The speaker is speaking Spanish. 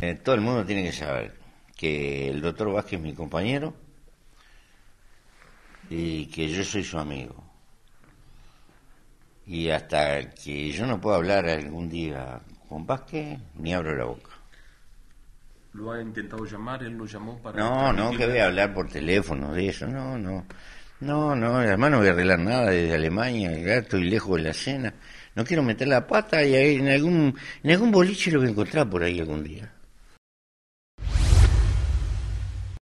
Eh, todo el mundo tiene que saber que el doctor Vázquez es mi compañero y que yo soy su amigo. Y hasta que yo no pueda hablar algún día con Vázquez, ni abro la boca. ¿Lo ha intentado llamar? ¿Él lo llamó para.? No, no, que voy a hablar por teléfono de eso, no, no. No, no, además no voy a arreglar nada desde Alemania, estoy lejos de la cena. No quiero meter la pata y en algún, en algún boliche lo voy a encontrar por ahí algún día.